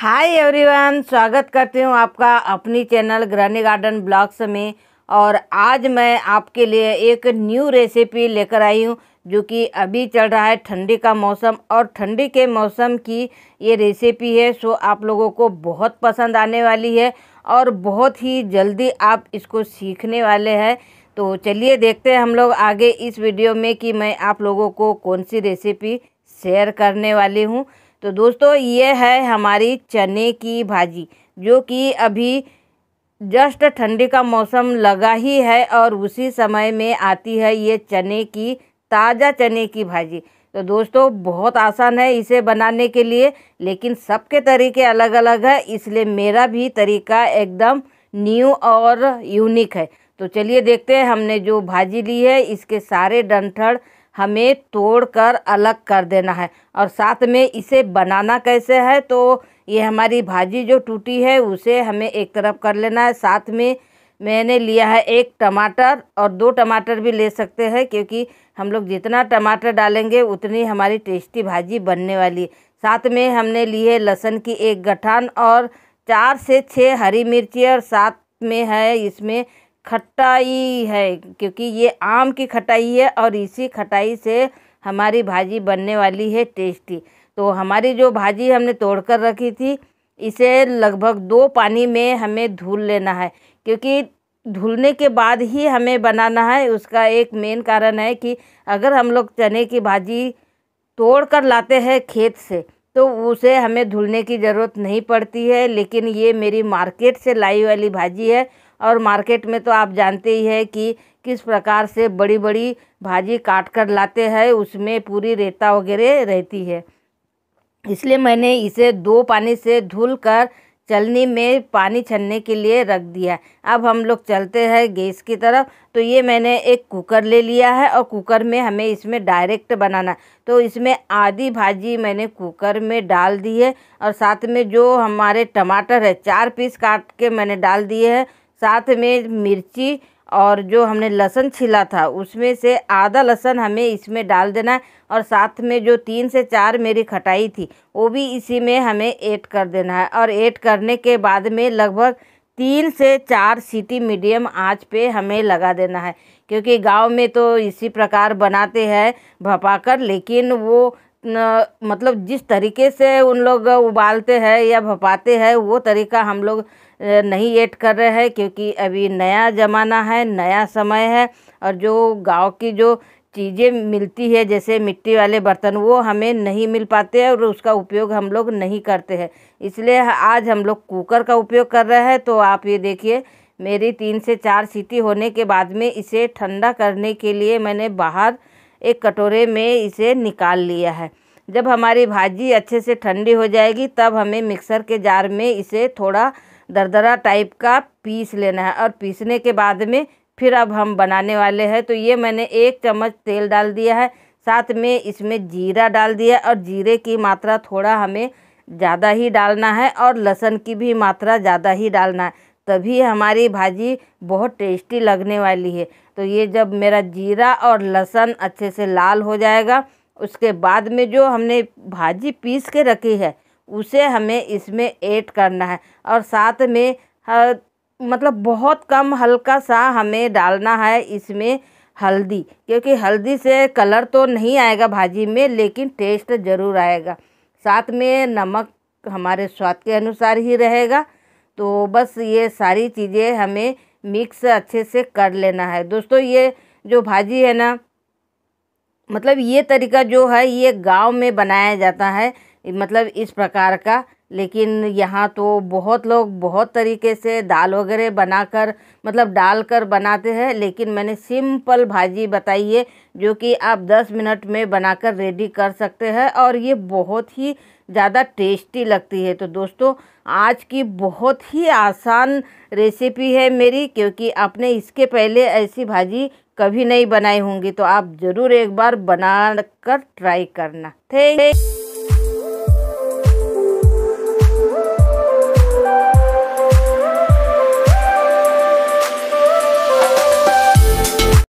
hi everyone स्वागत करती हूँ आपका अपनी चैनल ग्रानी गार्डन ब्लॉग्स में और आज मैं आपके लिए एक न्यू रेसिपी लेकर आई हूँ जो कि अभी चल रहा है ठंडी का मौसम और ठंडी के मौसम की ये रेसिपी है सो आप लोगों को बहुत पसंद आने वाली है और बहुत ही जल्दी आप इसको सीखने वाले हैं तो चलिए देखते हैं हम लोग आगे इस वीडियो में कि मैं आप लोगों को कौन सी रेसिपी शेयर करने वाली हूँ तो दोस्तों ये है हमारी चने की भाजी जो कि अभी जस्ट ठंडी का मौसम लगा ही है और उसी समय में आती है ये चने की ताज़ा चने की भाजी तो दोस्तों बहुत आसान है इसे बनाने के लिए लेकिन सबके तरीके अलग अलग है इसलिए मेरा भी तरीका एकदम न्यू और यूनिक है तो चलिए देखते हैं हमने जो भाजी ली है इसके सारे डंठड़ हमें तोड़कर अलग कर देना है और साथ में इसे बनाना कैसे है तो ये हमारी भाजी जो टूटी है उसे हमें एक तरफ कर लेना है साथ में मैंने लिया है एक टमाटर और दो टमाटर भी ले सकते हैं क्योंकि हम लोग जितना टमाटर डालेंगे उतनी हमारी टेस्टी भाजी बनने वाली है साथ में हमने लिए लहसुन की एक गठान और चार से छः हरी मिर्ची और साथ में है इसमें खटाई है क्योंकि ये आम की खटाई है और इसी खटाई से हमारी भाजी बनने वाली है टेस्टी तो हमारी जो भाजी हमने तोड़ कर रखी थी इसे लगभग दो पानी में हमें धुल लेना है क्योंकि धुलने के बाद ही हमें बनाना है उसका एक मेन कारण है कि अगर हम लोग चने की भाजी तोड़ कर लाते हैं खेत से तो उसे हमें धुलने की ज़रूरत नहीं पड़ती है लेकिन ये मेरी मार्केट से लाई वाली भाजी है और मार्केट में तो आप जानते ही है कि किस प्रकार से बड़ी बड़ी भाजी काट कर लाते हैं उसमें पूरी रेता वगैरह रहती है इसलिए मैंने इसे दो पानी से धुल कर चलनी में पानी छनने के लिए रख दिया अब हम लोग चलते हैं गैस की तरफ तो ये मैंने एक कुकर ले लिया है और कुकर में हमें इसमें डायरेक्ट बनाना तो इसमें आधी भाजी मैंने कुकर में डाल दी है और साथ में जो हमारे टमाटर है चार पीस काट के मैंने डाल दिए हैं साथ में मिर्ची और जो हमने लहसुन छिला था उसमें से आधा लहसुन हमें इसमें डाल देना है और साथ में जो तीन से चार मेरी खटाई थी वो भी इसी में हमें ऐड कर देना है और ऐड करने के बाद में लगभग तीन से चार सीटी मीडियम आंच पे हमें लगा देना है क्योंकि गांव में तो इसी प्रकार बनाते हैं भपाकर लेकिन वो न, मतलब जिस तरीके से उन लोग उबालते हैं या भपाते हैं वो तरीका हम लोग नहीं ऐड कर रहे हैं क्योंकि अभी नया ज़माना है नया समय है और जो गाँव की जो चीज़ें मिलती है जैसे मिट्टी वाले बर्तन वो हमें नहीं मिल पाते हैं और उसका उपयोग हम लोग नहीं करते हैं इसलिए आज हम लोग कुकर का उपयोग कर रहे हैं तो आप ये देखिए मेरी तीन से चार सीटी होने के बाद में इसे ठंडा करने के लिए मैंने बाहर एक कटोरे में इसे निकाल लिया है जब हमारी भाजी अच्छे से ठंडी हो जाएगी तब हमें मिक्सर के जार में इसे थोड़ा दरदरा टाइप का पीस लेना है और पीसने के बाद में फिर अब हम बनाने वाले हैं तो ये मैंने एक चम्मच तेल डाल दिया है साथ में इसमें जीरा डाल दिया और जीरे की मात्रा थोड़ा हमें ज़्यादा ही डालना है और लहसुन की भी मात्रा ज़्यादा ही डालना है तभी हमारी भाजी बहुत टेस्टी लगने वाली है तो ये जब मेरा जीरा और लहसुन अच्छे से लाल हो जाएगा उसके बाद में जो हमने भाजी पीस के रखी है उसे हमें इसमें ऐड करना है और साथ में मतलब बहुत कम हल्का सा हमें डालना है इसमें हल्दी क्योंकि हल्दी से कलर तो नहीं आएगा भाजी में लेकिन टेस्ट ज़रूर आएगा साथ में नमक हमारे स्वाद के अनुसार ही रहेगा तो बस ये सारी चीज़ें हमें मिक्स अच्छे से कर लेना है दोस्तों ये जो भाजी है ना मतलब ये तरीका जो है ये गांव में बनाया जाता है मतलब इस प्रकार का लेकिन यहाँ तो बहुत लोग बहुत तरीके से दाल वगैरह बनाकर मतलब डाल कर बनाते हैं लेकिन मैंने सिंपल भाजी बताई है जो कि आप 10 मिनट में बनाकर रेडी कर सकते हैं और ये बहुत ही ज़्यादा टेस्टी लगती है तो दोस्तों आज की बहुत ही आसान रेसिपी है मेरी क्योंकि आपने इसके पहले ऐसी भाजी कभी नहीं बनाई होंगी तो आप ज़रूर एक बार बना कर ट्राई करना थैंक